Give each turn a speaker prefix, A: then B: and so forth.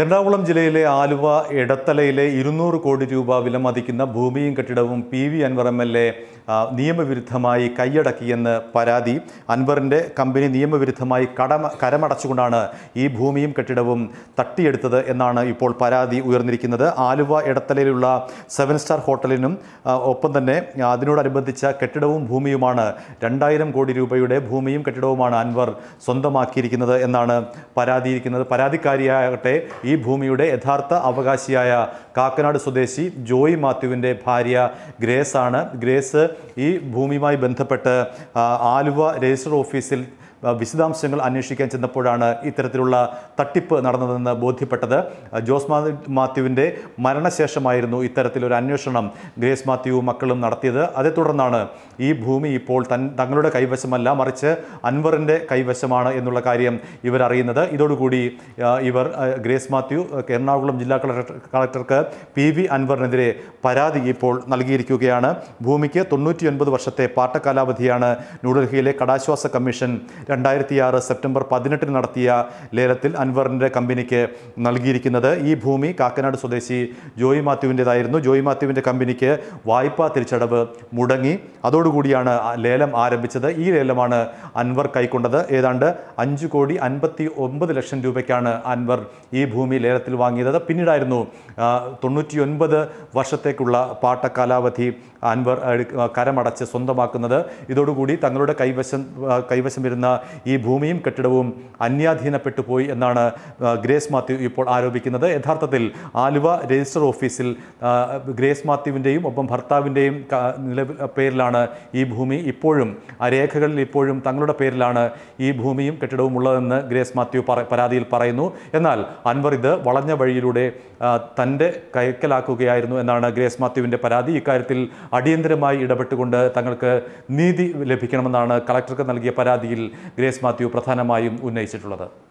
A: എറണാകുളം ജില്ലയിലെ ആലുവ ഇടത്തലയിലെ ഇരുന്നൂറ് കോടി രൂപ വിലമതിക്കുന്ന ഭൂമിയും കെട്ടിടവും P V Anwar M L A നിയമവിരുദ്ധമായി കൈയടക്കിയെന്ന് പരാതി അൻവറിൻ്റെ കമ്പനി നിയമവിരുദ്ധമായി കടമ കരമടച്ചുകൊണ്ടാണ് ഈ ഭൂമിയും കെട്ടിടവും തട്ടിയെടുത്തത് എന്നാണ് ഇപ്പോൾ പരാതി ഉയർന്നിരിക്കുന്നത് ആലുവ ഇടത്തലയിലുള്ള സെവൻ സ്റ്റാർ ഹോട്ടലിനും ഒപ്പം തന്നെ അതിനോടനുബന്ധിച്ച കെട്ടിടവും ഭൂമിയുമാണ് രണ്ടായിരം കോടി രൂപയുടെ ഭൂമിയും കെട്ടിടവുമാണ് അൻവർ സ്വന്തമാക്കിയിരിക്കുന്നത് എന്നാണ് പരാതിയിരിക്കുന്നത് പരാതിക്കാരിയാകട്ടെ ഈ ഭൂമിയുടെ യഥാർത്ഥ അവകാശിയായ കാക്കനാട് സ്വദേശി ജോയി മാത്യുവിൻ്റെ ഭാര്യ ഗ്രേസ് ആണ് ഗ്രേസ് ഈ ഭൂമിയുമായി ബന്ധപ്പെട്ട് ആലുവ രജിസ്റ്റർ ഓഫീസിൽ വിശദാംശങ്ങൾ അന്വേഷിക്കാൻ ചെന്നപ്പോഴാണ് ഇത്തരത്തിലുള്ള തട്ടിപ്പ് നടന്നതെന്ന് ബോധ്യപ്പെട്ടത് ജോസ് മാത്യുവിൻ്റെ മരണശേഷമായിരുന്നു ഇത്തരത്തിലൊരു അന്വേഷണം ഗ്രേസ് മാത്യുവും മക്കളും നടത്തിയത് അതേ തുടർന്നാണ് ഈ ഭൂമി ഇപ്പോൾ തൻ തങ്ങളുടെ കൈവശമല്ല മറിച്ച് അൻവറിൻ്റെ കൈവശമാണ് എന്നുള്ള കാര്യം ഇവരറിയുന്നത് ഇതോടുകൂടി ഇവർ ഗ്രേസ് മാത്യു എറണാകുളം ജില്ലാ കളക്ടർ കളക്ടർക്ക് പി വി അൻവറിനെതിരെ പരാതി ഇപ്പോൾ നൽകിയിരിക്കുകയാണ് ഭൂമിക്ക് തൊണ്ണൂറ്റിയൊൻപത് വർഷത്തെ പാട്ടക്കാലാവധിയാണ് ന്യൂഡൽഹിയിലെ കടാശ്വാസ കമ്മീഷൻ ആറ് സെപ്റ്റംബർ പതിനെട്ടിന് നടത്തിയ ലേലത്തിൽ അൻവറിൻ്റെ കമ്പനിക്ക് നൽകിയിരിക്കുന്നത് ഈ ഭൂമി കാക്കനാട് സ്വദേശി ജോയി മാത്യുവിൻ്റെതായിരുന്നു ജോയി മാത്യുവിൻ്റെ കമ്പനിക്ക് വായ്പാ തിരിച്ചടവ് മുടങ്ങി അതോടുകൂടിയാണ് ലേലം ആരംഭിച്ചത് ഈ ലേലമാണ് അൻവർ കൈക്കൊണ്ടത് ഏതാണ്ട് അഞ്ച് കോടി അൻപത്തി ഒമ്പത് ലക്ഷം രൂപയ്ക്കാണ് അൻവർ ഈ ഭൂമി ലേലത്തിൽ വാങ്ങിയത് പിന്നീടായിരുന്നു തൊണ്ണൂറ്റിയൊൻപത് വർഷത്തേക്കുള്ള പാട്ട കാലാവധി അൻവർ കരമടച്ച് സ്വന്തമാക്കുന്നത് ഇതോടുകൂടി തങ്ങളുടെ കൈവശം കൈവശം വരുന്ന ഈ ഭൂമിയും കെട്ടിടവും അന്യാധീനപ്പെട്ടു പോയി എന്നാണ് ഗ്രേസ് മാത്യു ഇപ്പോൾ ആരോപിക്കുന്നത് യഥാർത്ഥത്തിൽ ആലുവ രജിസ്റ്റർ ഓഫീസിൽ ഗ്രേസ് മാത്യുവിൻ്റെയും ഒപ്പം ഭർത്താവിൻ്റെയും പേരിലാണ് ഈ ഭൂമി ഇപ്പോഴും ആ രേഖകളിൽ ഇപ്പോഴും തങ്ങളുടെ പേരിലാണ് ഈ ഭൂമിയും കെട്ടിടവും ഉള്ളതെന്ന് ഗ്രേസ് മാത്യു പരാതിയിൽ പറയുന്നു എന്നാൽ അൻവർ ഇത് വളഞ്ഞ വഴിയിലൂടെ തൻ്റെ കൈക്കലാക്കുകയായിരുന്നു എന്നാണ് ഗ്രേസ് മാത്യുവിൻ്റെ പരാതി ഇക്കാര്യത്തിൽ അടിയന്തരമായി ഇടപെട്ടുകൊണ്ട് തങ്ങൾക്ക് നീതി ലഭിക്കണമെന്നാണ് കളക്ടർക്ക് നൽകിയ പരാതിയിൽ ഗ്രേസ് മാത്യു പ്രധാനമായും ഉന്നയിച്ചിട്ടുള്ളത്